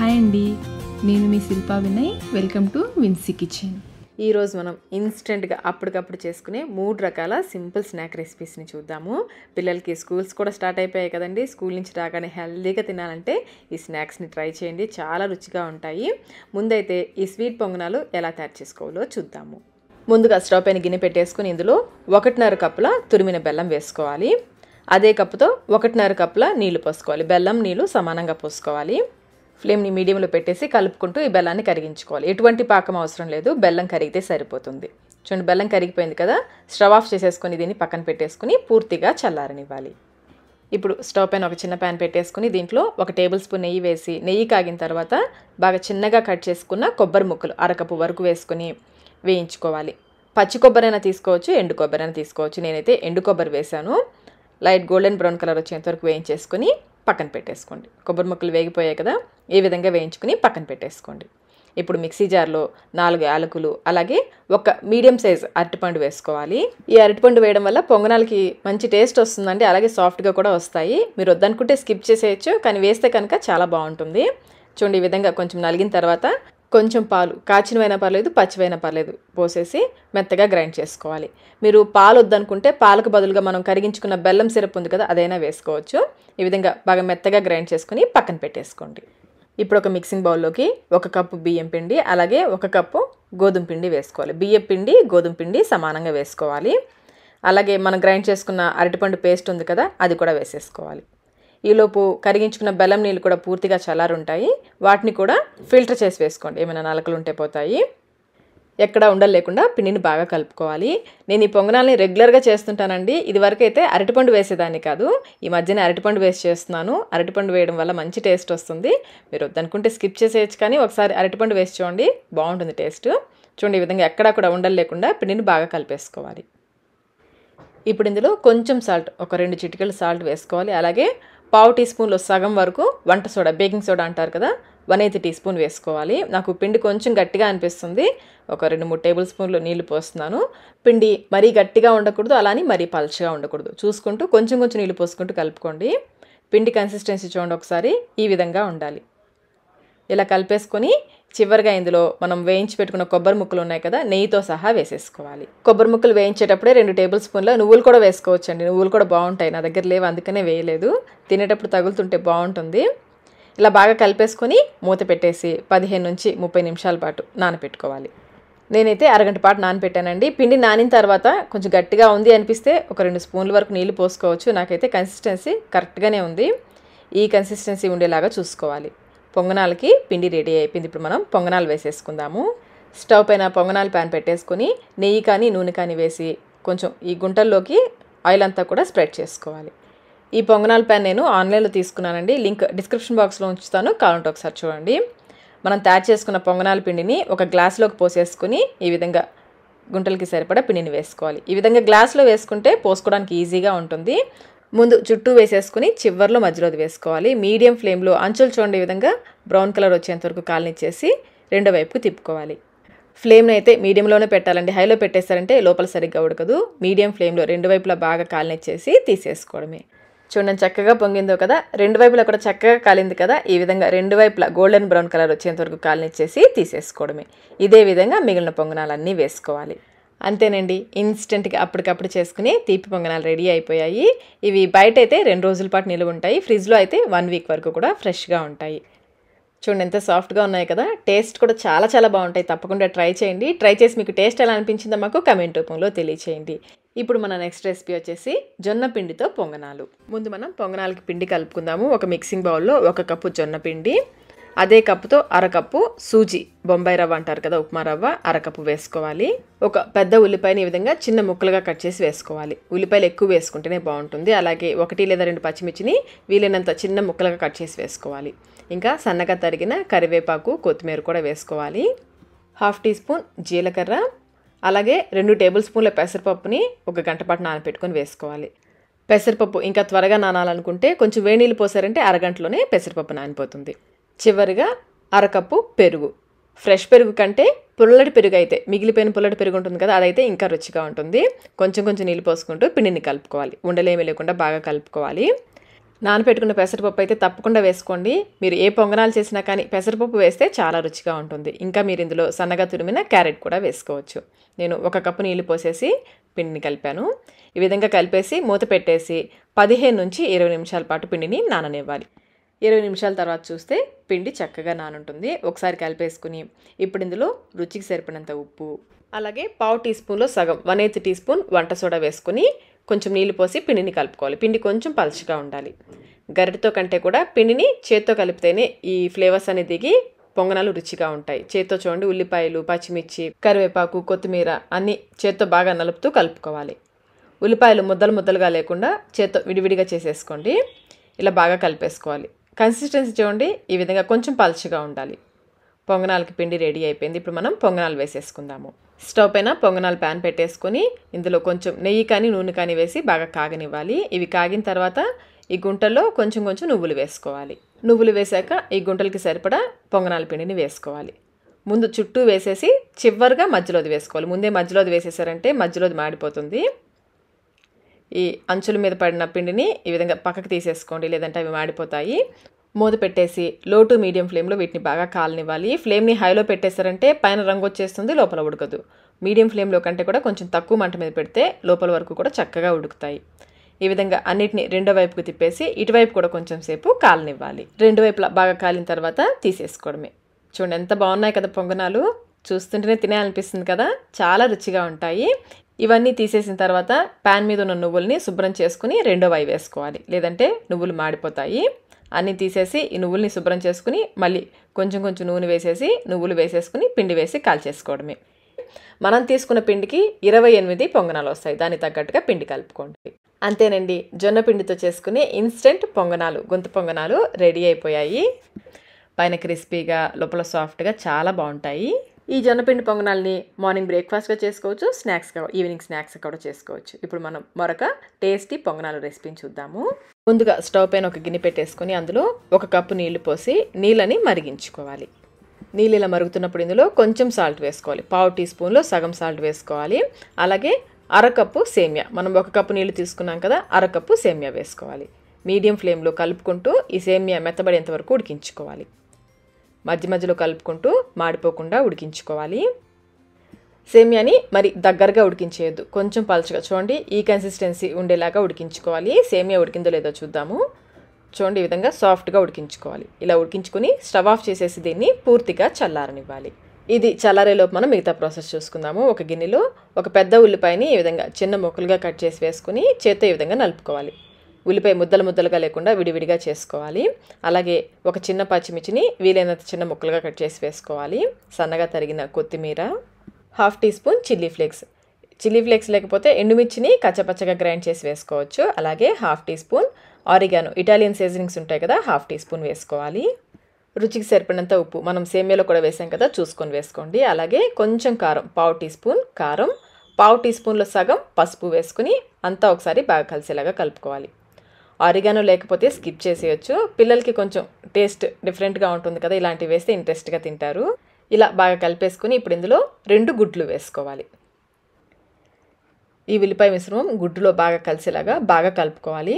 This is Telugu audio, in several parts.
హాయ్ అండి నేను మీ Shilpa Vinay welcome to Vinsy kitchen ఈరోజు మనం ఇన్స్టెంట్గా అప్పటికప్పుడు చేసుకునే మూడు రకాల సింపుల్ స్నాక్ రెసిపీస్ని చూద్దాము పిల్లలకి స్కూల్స్ కూడా స్టార్ట్ అయిపోయాయి కదండి స్కూల్ నుంచి రాగానే హెల్దీగా తినాలంటే ఈ స్నాక్స్ని ట్రై చేయండి చాలా రుచిగా ఉంటాయి ముందైతే ఈ స్వీట్ పొంగనాలు ఎలా తయారు చేసుకోవాలో చూద్దాము ముందుగా స్టవ్ పైన గిన్నె పెట్టేసుకుని ఇందులో ఒకటిన్నర కప్పుల తురిమిన బెల్లం వేసుకోవాలి అదే కప్పుతో ఒకటిన్నర కప్పుల నీళ్లు పోసుకోవాలి బెల్లం నీళ్లు సమానంగా పోసుకోవాలి ఫ్లేమ్ని మీడియంలో పెట్టేసి కలుపుకుంటూ ఈ బెల్లాన్ని కరిగించుకోవాలి ఎటువంటి పాకం అవసరం లేదు బెల్లం కరిగితే సరిపోతుంది చూడండి బెల్లం కరిగిపోయింది కదా స్టవ్ ఆఫ్ చేసేసుకుని దీన్ని పక్కన పెట్టేసుకుని పూర్తిగా చల్లారనివ్వాలి ఇప్పుడు స్టవ్ పైన ఒక చిన్న ప్యాన్ పెట్టేసుకుని దీంట్లో ఒక టేబుల్ స్పూన్ నెయ్యి వేసి నెయ్యి కాగిన తర్వాత బాగా చిన్నగా కట్ చేసుకున్న కొబ్బరి ముక్కలు అరకపు వరకు వేసుకుని వేయించుకోవాలి పచ్చి కొబ్బరైనా తీసుకోవచ్చు ఎండు కొబ్బరైనా తీసుకోవచ్చు నేనైతే ఎండు కొబ్బరి వేశాను లైట్ గోల్డెన్ బ్రౌన్ కలర్ వచ్చేంత వరకు వేయించేసుకుని పక్కన పెట్టేసుకోండి కొబ్బరి ముక్కలు వేగిపోయాయి కదా ఈ విధంగా వేయించుకుని పక్కన పెట్టేసుకోండి ఇప్పుడు మిక్సీ జార్లో నాలుగు యాలకులు అలాగే ఒక మీడియం సైజ్ అరటిపండు వేసుకోవాలి ఈ అరటిపండు వేయడం వల్ల పొంగనాలకి మంచి టేస్ట్ వస్తుందండి అలాగే సాఫ్ట్గా కూడా వస్తాయి మీరు వద్దనుకుంటే స్కిప్ చేసేయచ్చు కానీ వేస్తే కనుక చాలా బాగుంటుంది చూడండి ఈ విధంగా కొంచెం నలిగిన తర్వాత కొంచెం పాలు కాచినవైనా పర్లేదు పచ్చివైనా పర్లేదు పోసేసి మెత్తగా గ్రైండ్ చేసుకోవాలి మీరు పాలు వద్దనుకుంటే పాలకు బదులుగా మనం కరిగించుకున్న బెల్లం సిరప్ ఉంది కదా అదైనా వేసుకోవచ్చు ఈ విధంగా బాగా మెత్తగా గ్రైండ్ చేసుకుని పక్కన పెట్టేసుకోండి ఇప్పుడు ఒక మిక్సింగ్ బౌల్లోకి ఒక కప్పు బియ్యం పిండి అలాగే ఒక కప్పు గోధుమ పిండి వేసుకోవాలి బియ్యం పిండి గోధుమ పిండి సమానంగా వేసుకోవాలి అలాగే మనం గ్రైండ్ చేసుకున్న అరటిపండు పేస్ట్ ఉంది కదా అది కూడా వేసేసుకోవాలి ఈలోపు కరిగించుకున్న బెల్లం నీళ్ళు కూడా పూర్తిగా చల్లారుంటాయి వాటిని కూడా ఫిల్టర్ చేసి వేసుకోండి ఏమైనా నలకలు ఉంటే పోతాయి ఎక్కడ ఉండలేకుండా పిండిని బాగా కలుపుకోవాలి నేను ఈ పొంగనాల్ని రెగ్యులర్గా చేస్తుంటానండి ఇదివరకైతే అయితే అరటిపండు వేసేదాన్ని కాదు ఈ మధ్యన అరటిపండు వేసి చేస్తున్నాను అరటిపండు వేయడం వల్ల మంచి టేస్ట్ వస్తుంది మీరు వద్దనుకుంటే స్కిప్ చేసేయచ్చు కానీ ఒకసారి అరటిపండు వేసి చూడండి బాగుంటుంది టేస్ట్ చూడండి ఈ విధంగా ఎక్కడా కూడా ఉండలేకుండా పిండిని బాగా కలిపేసుకోవాలి ఇప్పుడు ఇందులో కొంచెం సాల్ట్ ఒక రెండు చిటికలు సాల్ట్ వేసుకోవాలి అలాగే పావు టీ స్పూన్లో సగం వరకు వంట సోడా బేకింగ్ సోడా అంటారు కదా వన్ ఎయిత్ టీ స్పూన్ వేసుకోవాలి నాకు పిండి కొంచెం గట్టిగా అనిపిస్తుంది ఒక రెండు మూడు టేబుల్ స్పూన్లు నీళ్లు పోస్తున్నాను పిండి మరీ గట్టిగా ఉండకూడదు అలానే మరీ పలచగా ఉండకూడదు చూసుకుంటూ కొంచెం కొంచెం నీళ్లు పోసుకుంటూ కలుపుకోండి పిండి కన్సిస్టెన్సీ చూడండి ఒకసారి ఈ విధంగా ఉండాలి ఇలా కలిపేసుకొని చివరిగా ఇందులో మనం వేయించి పెట్టుకున్న కొబ్బరి ముక్కలు ఉన్నాయి కదా నెయ్యితో సహా వేసేసుకోవాలి కొబ్బరి ముక్కలు వేయించేటప్పుడే రెండు టేబుల్ స్పూన్లు నువ్వులు కూడా వేసుకోవచ్చు అండి నువ్వులు కూడా బాగుంటాయి నా దగ్గర లేవు అందుకనే వేయలేదు తినేటప్పుడు తగులుతుంటే బాగుంటుంది ఇలా బాగా కలిపేసుకొని మూత పెట్టేసి పదిహేను నుంచి ముప్పై నిమిషాల పాటు నానపెట్టుకోవాలి నేనైతే అరగంట పాటు నానపెట్టానండి పిండి నానిన తర్వాత కొంచెం గట్టిగా ఉంది అనిపిస్తే ఒక రెండు స్పూన్ల వరకు నీళ్ళు పోసుకోవచ్చు నాకైతే కన్సిస్టెన్సీ కరెక్ట్గానే ఉంది ఈ కన్సిస్టెన్సీ ఉండేలాగా చూసుకోవాలి పొంగనాలకి పిండి రెడీ అయిపోయింది ఇప్పుడు మనం పొంగనాలు వేసేసుకుందాము స్టవ్ పైన పొంగనాలు ప్యాన్ పెట్టేసుకుని నెయ్యి కానీ నూనె కానీ వేసి కొంచెం ఈ గుంటల్లోకి ఆయిల్ అంతా కూడా స్ప్రెడ్ చేసుకోవాలి ఈ పొంగనాల ప్యాన్ నేను ఆన్లైన్లో తీసుకున్నానండి లింక్ డిస్క్రిప్షన్ బాక్స్లో ఉంచుతాను కావాలంటే ఒకసారి చూడండి మనం తయారు చేసుకున్న పొంగనాల పిండిని ఒక గ్లాస్లోకి పోసేసుకుని ఈ విధంగా గుంటలకి సరిపడా పిండిని వేసుకోవాలి ఈ విధంగా గ్లాస్లో వేసుకుంటే పోసుకోవడానికి ఈజీగా ఉంటుంది ముందు చుట్టూ వేసేసుకుని చివర్లో మధ్యలో వేసుకోవాలి మీడియం ఫ్లేమ్లో అంచులు చూడండి విధంగా బ్రౌన్ కలర్ వచ్చేంత వరకు కాలనిచ్చేసి రెండో వైపుకు తిప్పుకోవాలి ఫ్లేమ్ని అయితే మీడియంలోనే పెట్టాలండి హైలో పెట్టేస్తారంటే లోపల సరిగ్గా ఉడకదు మీడియం ఫ్లేమ్లో రెండు వైపులా బాగా కాలనిచ్చేసి తీసేసుకోవడమే చూడండి చక్కగా పొంగిందో కదా రెండు వైపులా కూడా చక్కగా కాలింది కదా ఈ విధంగా రెండు వైపులా గోల్డెన్ బ్రౌన్ కలర్ వచ్చేంత వరకు కాలనిచ్చేసి తీసేసుకోవడమే ఇదే విధంగా మిగిలిన పొంగనాలన్నీ వేసుకోవాలి అంతేనండి ఇన్స్టెంట్గా అప్పటికప్పుడు చేసుకుని తీపి పొంగనాలు రెడీ అయిపోయాయి ఇవి బయట అయితే రెండు రోజుల పాటు నిలువ ఉంటాయి ఫ్రిడ్జ్లో అయితే వన్ వీక్ వరకు కూడా ఫ్రెష్గా ఉంటాయి చూడండి ఎంత సాఫ్ట్గా ఉన్నాయి కదా టేస్ట్ కూడా చాలా చాలా బాగుంటాయి తప్పకుండా ట్రై చేయండి ట్రై చేసి మీకు టేస్ట్ ఎలా అనిపించిందో మాకు కమెంట్ రూపంలో తెలియచేయండి ఇప్పుడు మన నెక్స్ట్ రెసిపీ వచ్చేసి జొన్న పిండితో పొంగనాలు ముందు మనం పొంగనాలకి పిండి కలుపుకుందాము ఒక మిక్సింగ్ బౌల్లో ఒక కప్పు జొన్న పిండి అదే కప్పుతో అరకప్పు సూజీ బొంబాయి రవ్వ అంటారు కదా ఉప్మా రవ్వ అరకప్పు వేసుకోవాలి ఒక పెద్ద ఉల్లిపాయని ఈ విధంగా చిన్న ముక్కలుగా కట్ చేసి వేసుకోవాలి ఉల్లిపాయలు ఎక్కువ వేసుకుంటేనే బాగుంటుంది అలాగే ఒకటి లేదా రెండు పచ్చిమిర్చిని వీలైనంత చిన్న ముక్కలుగా కట్ చేసి వేసుకోవాలి ఇంకా సన్నగా తరిగిన కరివేపాకు కొత్తిమీర కూడా వేసుకోవాలి హాఫ్ టీ స్పూన్ జీలకర్ర అలాగే రెండు టేబుల్ స్పూన్ల పెసరపప్పుని ఒక గంట పాటు నానబెట్టుకొని వేసుకోవాలి పెసరపప్పు ఇంకా త్వరగా నానాలనుకుంటే కొంచెం వేణీళ్ళు పోసారంటే అరగంటలోనే పెసరపప్పు నానిపోతుంది చివరిగా అరకప్పు పెరుగు ఫ్రెష్ పెరుగు కంటే పుల్లటి పెరుగు అయితే మిగిలిపోయిన పుల్లటి పెరుగు ఉంటుంది కదా అదైతే ఇంకా రుచిగా ఉంటుంది కొంచెం కొంచెం నీళ్ళు పోసుకుంటూ పిండిని కలుపుకోవాలి ఉండలేమి లేకుండా బాగా కలుపుకోవాలి నానపెట్టుకున్న పెసరపప్పు అయితే తప్పకుండా వేసుకోండి మీరు ఏ పొంగనాలు చేసినా కానీ పెసరపప్పు వేస్తే చాలా రుచిగా ఉంటుంది ఇంకా మీరు ఇందులో సన్నగా తురిమిన క్యారెట్ కూడా వేసుకోవచ్చు నేను ఒక కప్పు నీళ్ళు పోసేసి పిండిని కలిపాను ఈ విధంగా కలిపేసి మూత పెట్టేసి పదిహేను నుంచి ఇరవై నిమిషాల పాటు పిండిని నాననివ్వాలి ఇరవై నిమిషాల తర్వాత చూస్తే పిండి చక్కగా నానుంటుంది ఒకసారి కలిపేసుకుని ఇప్పుడు ఇందులో రుచికి సరిపడినంత ఉప్పు అలాగే పావు టీ స్పూన్లో సగం వన్ ఎయిత్ టీ స్పూన్ వంట సోడా వేసుకుని కొంచెం నీళ్లు పోసి పిండిని కలుపుకోవాలి పిండి కొంచెం పలచగా ఉండాలి గరిటతో కంటే కూడా పిండిని చేత్తో కలిపితేనే ఈ ఫ్లేవర్స్ అనేది దిగి పొంగనాలు రుచిగా ఉంటాయి చేత్తో చూడండి ఉల్లిపాయలు పచ్చిమిర్చి కరివేపాకు కొత్తిమీర అన్నీ చేత్తో బాగా నలుపుతూ కలుపుకోవాలి ఉల్లిపాయలు ముద్దలు ముద్దలుగా లేకుండా చేత్తో విడివిడిగా చేసేసుకోండి ఇలా బాగా కలిపేసుకోవాలి కన్సిస్టెన్సీ చూడండి ఈ విధంగా కొంచెం పలుచగా ఉండాలి పొంగనాలకి పిండి రెడీ అయిపోయింది ఇప్పుడు మనం పొంగనాలు వేసేసుకుందాము స్టవ్ పైన పొంగనాల ప్యాన్ పెట్టేసుకొని ఇందులో కొంచెం నెయ్యి కానీ నూనె కానీ వేసి బాగా కాగనివ్వాలి ఇవి కాగిన తర్వాత ఈ గుంటల్లో కొంచెం కొంచెం నువ్వులు వేసుకోవాలి నువ్వులు వేశాక ఈ గుంటలకి సరిపడా పొంగనాల పిండిని వేసుకోవాలి ముందు చుట్టూ వేసేసి చివరిగా మధ్యలోది వేసుకోవాలి ముందే మధ్యలోది వేసేసారంటే మధ్యలోది మాడిపోతుంది ఈ అంచుల మీద పడిన పిండిని ఈ విధంగా పక్కకు తీసేసుకోండి లేదంటే అవి మాడిపోతాయి మూత పెట్టేసి లో టు మీడియం ఫ్లేమ్లో వీటిని బాగా కాలనివ్వాలి ఫ్లేమ్ని హైలో పెట్టేశారంటే పైన రంగు వచ్చేస్తుంది లోపల ఉడకదు మీడియం ఫ్లేమ్లో కంటే కూడా కొంచెం తక్కువ మంట మీద పెడితే లోపల వరకు కూడా చక్కగా ఉడుకుతాయి ఈ విధంగా అన్నిటిని రెండో వైపుకు తిప్పేసి ఇటువైపు కూడా కొంచెం సేపు కాలనివ్వాలి రెండు వైపులా బాగా కాలిన తర్వాత తీసేసుకోవడమే చూడండి ఎంత బాగున్నాయి కదా పొంగనాలు చూస్తుంటేనే తినాలనిపిస్తుంది కదా చాలా రుచిగా ఉంటాయి ఇవన్నీ తీసేసిన తర్వాత ప్యాన్ మీద ఉన్న నువ్వుల్ని శుభ్రం చేసుకుని రెండో వై వేసుకోవాలి లేదంటే నువ్వులు మాడిపోతాయి అన్నీ తీసేసి ఈ నువ్వుల్ని శుభ్రం చేసుకుని మళ్ళీ కొంచెం కొంచెం నూనె వేసేసి నువ్వులు వేసేసుకుని పిండి వేసి కాల్చేసుకోవడమే మనం తీసుకున్న పిండికి ఇరవై ఎనిమిది పొంగనాలు వస్తాయి దానికి తగ్గట్టుగా పిండి కలుపుకోండి అంతేనండి జొన్న పిండితో చేసుకునే ఇన్స్టెంట్ పొంగనాలు గొంతు పొంగనాలు రెడీ అయిపోయాయి పైన క్రిస్పీగా లోపల సాఫ్ట్గా చాలా బాగుంటాయి ఈ జొన్నపిండి పొంగనాల్ని మార్నింగ్ బ్రేక్ఫాస్ట్గా చేసుకోవచ్చు స్నాక్స్గా ఈవినింగ్ స్నాక్స్ కూడా చేసుకోవచ్చు ఇప్పుడు మనం మరొక టేస్టీ పొంగనాలు రెసిపీని చూద్దాము ముందుగా స్టవ్ పైన ఒక గిన్నె పెట్టేసుకొని అందులో ఒక కప్పు నీళ్లు పోసి నీళ్ళని మరిగించుకోవాలి నీళ్ళు ఇలా మరుగుతున్నప్పుడు ఇందులో కొంచెం సాల్ట్ వేసుకోవాలి పావు టీ స్పూన్లో సగం సాల్ట్ వేసుకోవాలి అలాగే అరకప్పు సేమియా మనం ఒక కప్పు నీళ్లు తీసుకున్నాం కదా అరకప్పు సేమియా వేసుకోవాలి మీడియం ఫ్లేమ్లో కలుపుకుంటూ ఈ సేమియా మెత్తబడేంత వరకు ఉడికించుకోవాలి మధ్య మధ్యలో కలుపుకుంటూ మాడిపోకుండా ఉడికించుకోవాలి సేమియాని మరి దగ్గరగా ఉడికించేయద్దు కొంచెం పలచగా చూడండి ఈ కన్సిస్టెన్సీ ఉండేలాగా ఉడికించుకోవాలి సేమియా ఉడికిందో లేదో చూద్దాము చూడండి ఈ విధంగా సాఫ్ట్గా ఉడికించుకోవాలి ఇలా ఉడికించుకుని స్టవ్ ఆఫ్ చేసేసి దీన్ని పూర్తిగా చల్లారనివ్వాలి ఇది చల్లారేలోపు మనం మిగతా ప్రాసెస్ చూసుకుందాము ఒక గిన్నెలో ఒక పెద్ద ఉల్లిపాయని ఈ విధంగా చిన్న ముక్కలుగా కట్ చేసి వేసుకుని చేత్తో ఈ విధంగా నలుపుకోవాలి ఉల్లిపాయ ముద్దలు ముద్దలుగా లేకుండా విడివిడిగా చేసుకోవాలి అలాగే ఒక చిన్న పచ్చిమిర్చిని వీలైనంత చిన్న ముక్కలుగా కట్ చేసి వేసుకోవాలి సన్నగా తరిగిన కొత్తిమీర half teaspoon chilli flakes chilli flakes లేకపోతే ఎండుమిర్చిని కచ్చపచ్చగా గ్రైండ్ చేసి వేసుకోవచ్చు అలాగే half teaspoon oregano Italian seasonings ఉంటాయి కదా హాఫ్ టీ స్పూన్ వేసుకోవాలి రుచికి సరిపడినంత ఉప్పు మనం సేమ్యాలో కూడా వేసాం కదా చూసుకొని వేసుకోండి అలాగే కొంచెం కారం పావు టీ స్పూన్ కారం పావు టీ స్పూన్లో సగం పసుపు వేసుకుని అంతా ఒకసారి బాగా కలిసేలాగా కలుపుకోవాలి ఆరిగానో లేకపోతే స్కిప్ చేసేయచ్చు పిల్లలకి కొంచెం టేస్ట్ డిఫరెంట్గా ఉంటుంది కదా ఇలాంటివి వేస్తే ఇంట్రెస్ట్గా తింటారు ఇలా బాగా కలిపేసుకుని ఇప్పుడు ఇందులో రెండు గుడ్లు వేసుకోవాలి ఈ ఉల్లిపాయ మిశ్రమం గుడ్డులో బాగా కలిసేలాగా బాగా కలుపుకోవాలి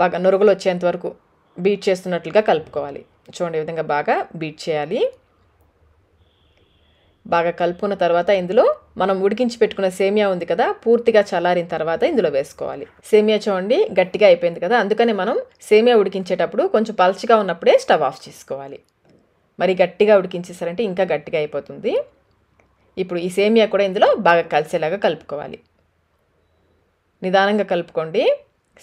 బాగా నురుగులు వచ్చేంత వరకు బీట్ చేస్తున్నట్లుగా కలుపుకోవాలి చూడండి ఈ విధంగా బాగా బీట్ చేయాలి బాగా కలుపుకున్న తర్వాత ఇందులో మనం ఉడికించి పెట్టుకున్న సేమియా ఉంది కదా పూర్తిగా చల్లారిన తర్వాత ఇందులో వేసుకోవాలి సేమియా చూడండి గట్టిగా అయిపోయింది కదా అందుకని మనం సేమియా ఉడికించేటప్పుడు కొంచెం పలచగా ఉన్నప్పుడే స్టవ్ ఆఫ్ చేసుకోవాలి మరి గట్టిగా ఉడికించేసారంటే ఇంకా గట్టిగా అయిపోతుంది ఇప్పుడు ఈ సేమియా కూడా ఇందులో బాగా కలిసేలాగా కలుపుకోవాలి నిదానంగా కలుపుకోండి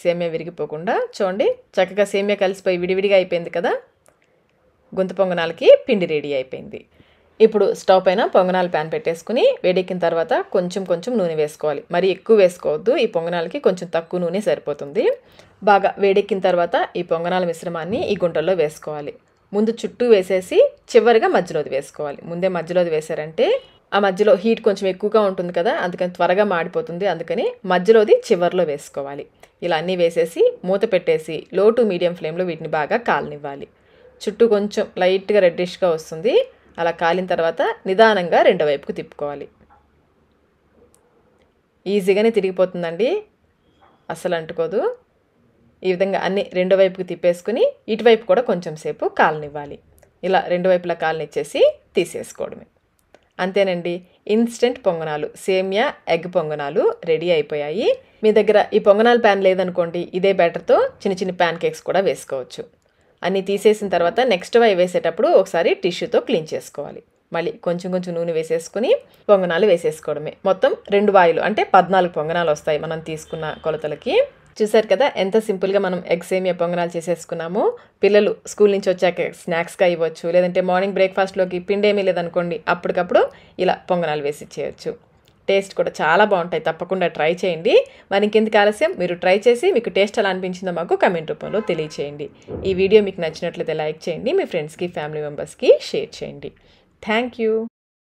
సేమియా విరిగిపోకుండా చూడండి చక్కగా సేమియా కలిసిపోయి విడివిడిగా అయిపోయింది కదా గొంతు పొంగనాలకి పిండి రెడీ అయిపోయింది ఇప్పుడు స్టవ్ పైన పొంగనాలు ప్యాన్ పెట్టేసుకుని వేడెక్కిన తర్వాత కొంచెం కొంచెం నూనె వేసుకోవాలి మరి ఎక్కువ వేసుకోవద్దు ఈ పొంగనాలకి కొంచెం తక్కువ నూనె సరిపోతుంది బాగా వేడెక్కిన తర్వాత ఈ పొంగనాల మిశ్రమాన్ని ఈ గుంటల్లో వేసుకోవాలి ముందు చుట్టూ వేసేసి చివరిగా మధ్యలోది వేసుకోవాలి ముందే మధ్యలోది వేసారంటే ఆ మధ్యలో హీట్ కొంచెం ఎక్కువగా ఉంటుంది కదా అందుకని త్వరగా మాడిపోతుంది అందుకని మధ్యలోది చివరిలో వేసుకోవాలి ఇలా అన్నీ వేసేసి మూత పెట్టేసి లో టు మీడియం ఫ్లేమ్లో వీటిని బాగా కాలనివ్వాలి చుట్టూ కొంచెం లైట్గా రెడ్డిష్గా వస్తుంది అలా కాలిన తర్వాత నిదానంగా రెండు వైపుకు తిప్పుకోవాలి ఈజీగానే తిరిగిపోతుందండి అసలు అంటుకోదు ఈ విధంగా అన్ని రెండు వైపుకి తిప్పేసుకుని ఇటువైపు కూడా కొంచెం సేపు కాలనివ్వాలి ఇలా రెండు వైపులా కాలనిచ్చేసి తీసేసుకోవడమే అంతేనండి ఇన్స్టెంట్ పొంగనాలు సేమియా ఎగ్ పొంగనాలు రెడీ అయిపోయాయి మీ దగ్గర ఈ పొంగనాలు ప్యాన్ లేదనుకోండి ఇదే బ్యాటర్తో చిన్న చిన్న ప్యాన్ కేక్స్ కూడా వేసుకోవచ్చు అన్నీ తీసేసిన తర్వాత నెక్స్ట్ వై వేసేటప్పుడు ఒకసారి టిష్యూతో క్లీన్ చేసుకోవాలి మళ్ళీ కొంచెం కొంచెం నూనె వేసేసుకుని పొంగనాలు వేసేసుకోవడమే మొత్తం రెండు వాయులు అంటే పద్నాలుగు పొంగనాలు వస్తాయి మనం తీసుకున్న కొలతలకి చూసారు కదా ఎంత సింపుల్గా మనం ఎగ్స్ ఏమి పొంగనాలు చేసేసుకున్నాము పిల్లలు స్కూల్ నుంచి వచ్చాక స్నాక్స్గా ఇవ్వచ్చు లేదంటే మార్నింగ్ బ్రేక్ఫాస్ట్లోకి పిండేమీ లేదనుకోండి అప్పటికప్పుడు ఇలా పొంగనాలు వేసి చేయొచ్చు టేస్ట్ కూడా చాలా బాగుంటాయి తప్పకుండా ట్రై చేయండి మరి ఇంకెందుకు ఆలస్యం మీరు ట్రై చేసి మీకు టేస్ట్ ఎలా అనిపించిందో మాకు కమెంట్ రూపంలో తెలియచేయండి ఈ వీడియో మీకు నచ్చినట్లయితే లైక్ చేయండి మీ ఫ్రెండ్స్కి ఫ్యామిలీ మెంబర్స్కి షేర్ చేయండి థ్యాంక్ యూ